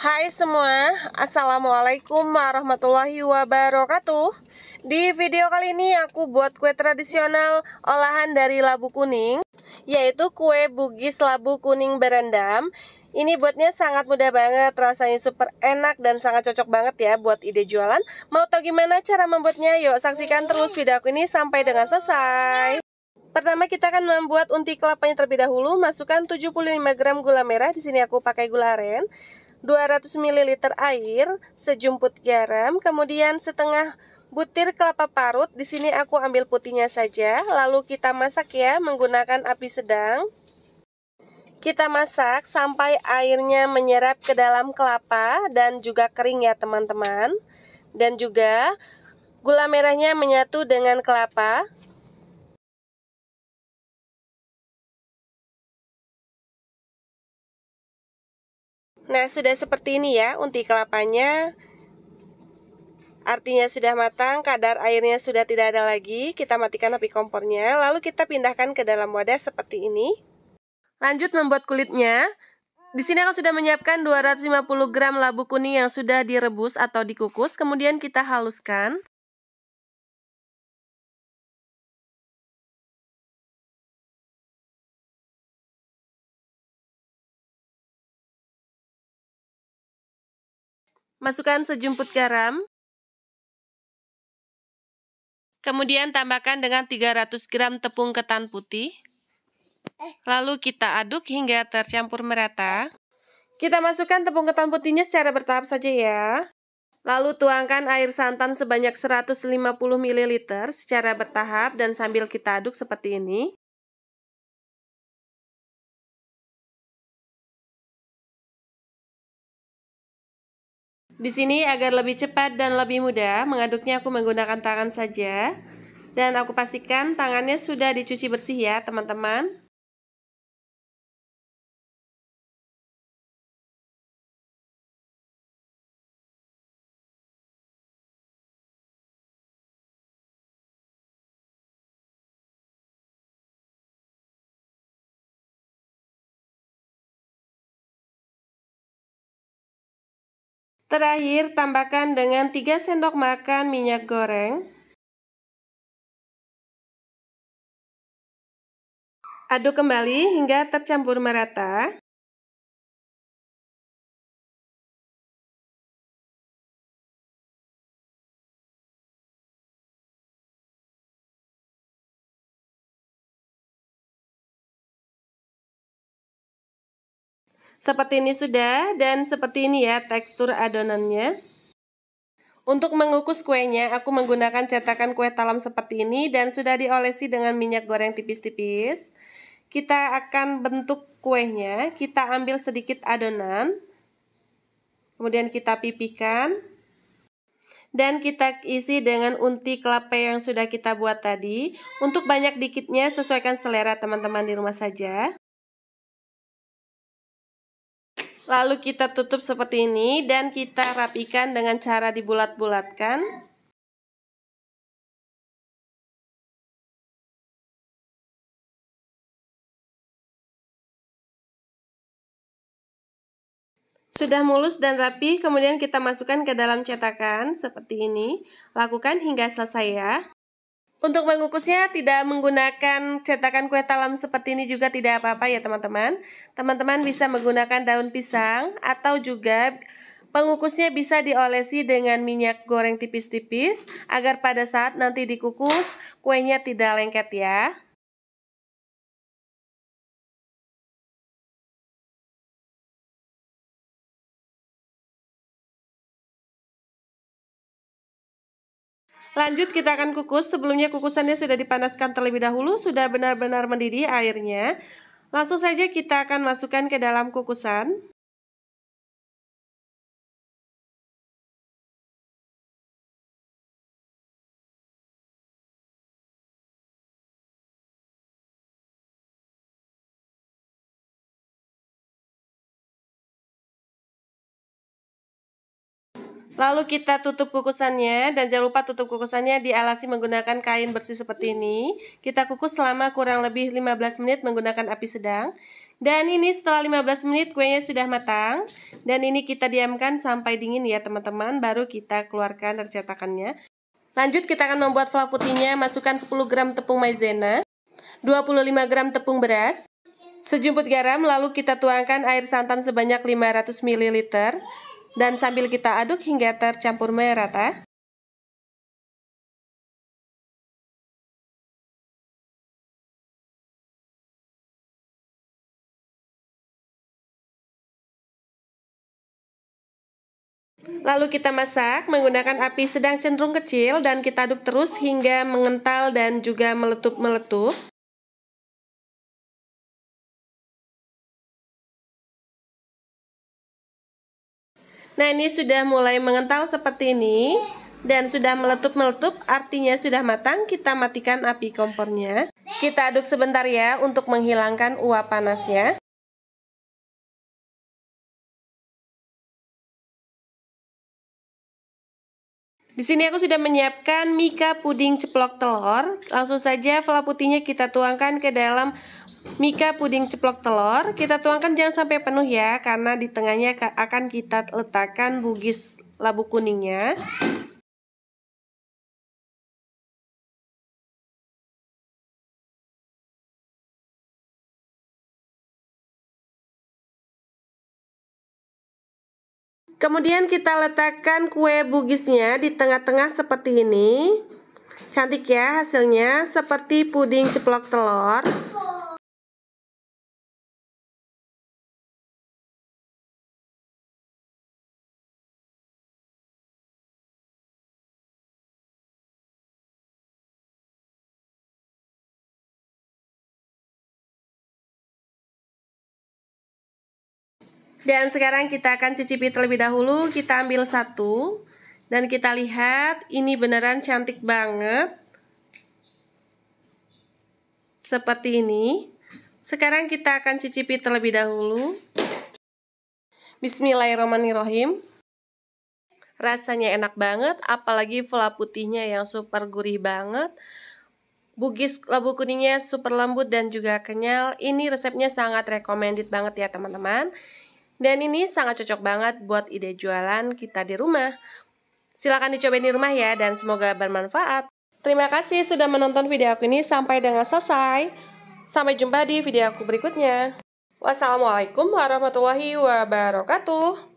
Hai semua, Assalamualaikum warahmatullahi wabarakatuh Di video kali ini aku buat kue tradisional olahan dari labu kuning Yaitu kue bugis labu kuning berendam Ini buatnya sangat mudah banget, rasanya super enak dan sangat cocok banget ya buat ide jualan Mau tau gimana cara membuatnya? Yuk saksikan terus video aku ini sampai dengan selesai Pertama kita akan membuat unti kelapanya terlebih dahulu. Masukkan 75 gram gula merah. Di sini aku pakai gula aren. 200 ml air, sejumput garam, kemudian setengah butir kelapa parut. Di sini aku ambil putihnya saja, lalu kita masak ya menggunakan api sedang. Kita masak sampai airnya menyerap ke dalam kelapa dan juga kering ya teman-teman. Dan juga gula merahnya menyatu dengan kelapa. Nah, sudah seperti ini ya unti kelapanya. Artinya sudah matang, kadar airnya sudah tidak ada lagi. Kita matikan api kompornya, lalu kita pindahkan ke dalam wadah seperti ini. Lanjut membuat kulitnya. Di sini aku sudah menyiapkan 250 gram labu kuning yang sudah direbus atau dikukus, kemudian kita haluskan. Masukkan sejumput garam. Kemudian tambahkan dengan 300 gram tepung ketan putih. Eh. Lalu kita aduk hingga tercampur merata. Kita masukkan tepung ketan putihnya secara bertahap saja ya. Lalu tuangkan air santan sebanyak 150 ml secara bertahap dan sambil kita aduk seperti ini. Di sini agar lebih cepat dan lebih mudah, mengaduknya aku menggunakan tangan saja. Dan aku pastikan tangannya sudah dicuci bersih ya teman-teman. Terakhir, tambahkan dengan 3 sendok makan minyak goreng. Aduk kembali hingga tercampur merata. Seperti ini sudah dan seperti ini ya tekstur adonannya. Untuk mengukus kuenya, aku menggunakan cetakan kue talam seperti ini dan sudah diolesi dengan minyak goreng tipis-tipis. Kita akan bentuk kuenya, kita ambil sedikit adonan, kemudian kita pipihkan, dan kita isi dengan unti kelapa yang sudah kita buat tadi. Untuk banyak dikitnya sesuaikan selera teman-teman di rumah saja. Lalu kita tutup seperti ini dan kita rapikan dengan cara dibulat-bulatkan. Sudah mulus dan rapi, kemudian kita masukkan ke dalam cetakan seperti ini. Lakukan hingga selesai ya. Untuk mengukusnya tidak menggunakan cetakan kue talam seperti ini juga tidak apa-apa ya teman-teman. Teman-teman bisa menggunakan daun pisang atau juga pengukusnya bisa diolesi dengan minyak goreng tipis-tipis agar pada saat nanti dikukus kuenya tidak lengket ya. Lanjut kita akan kukus. Sebelumnya kukusannya sudah dipanaskan terlebih dahulu, sudah benar-benar mendidih airnya. Langsung saja kita akan masukkan ke dalam kukusan. Lalu kita tutup kukusannya dan jangan lupa tutup kukusannya di dialasi menggunakan kain bersih seperti ini. Kita kukus selama kurang lebih 15 menit menggunakan api sedang. Dan ini setelah 15 menit kuenya sudah matang dan ini kita diamkan sampai dingin ya teman-teman baru kita keluarkan dari cetakannya. Lanjut kita akan membuat flafutinya masukkan 10 gram tepung maizena, 25 gram tepung beras, sejumput garam lalu kita tuangkan air santan sebanyak 500 ml dan sambil kita aduk hingga tercampur merata. Lalu kita masak menggunakan api sedang cenderung kecil dan kita aduk terus hingga mengental dan juga meletup-meletup. Nah ini sudah mulai mengental seperti ini dan sudah meletup-meletup artinya sudah matang kita matikan api kompornya. Kita aduk sebentar ya untuk menghilangkan uap panasnya. Di sini aku sudah menyiapkan mika puding ceplok telur. Langsung saja flaputinya putihnya kita tuangkan ke dalam Mika puding ceplok telur Kita tuangkan jangan sampai penuh ya Karena di tengahnya akan kita letakkan bugis labu kuningnya Kemudian kita letakkan kue bugisnya di tengah-tengah seperti ini Cantik ya hasilnya seperti puding ceplok telur Dan sekarang kita akan cicipi terlebih dahulu. Kita ambil satu dan kita lihat ini beneran cantik banget. Seperti ini. Sekarang kita akan cicipi terlebih dahulu. Bismillahirrahmanirrahim. Rasanya enak banget, apalagi fla putihnya yang super gurih banget. Bugis labu kuningnya super lembut dan juga kenyal. Ini resepnya sangat recommended banget ya teman-teman. Dan ini sangat cocok banget buat ide jualan kita di rumah. Silahkan dicobain di rumah ya dan semoga bermanfaat. Terima kasih sudah menonton video aku ini sampai dengan selesai. Sampai jumpa di video aku berikutnya. Wassalamualaikum warahmatullahi wabarakatuh.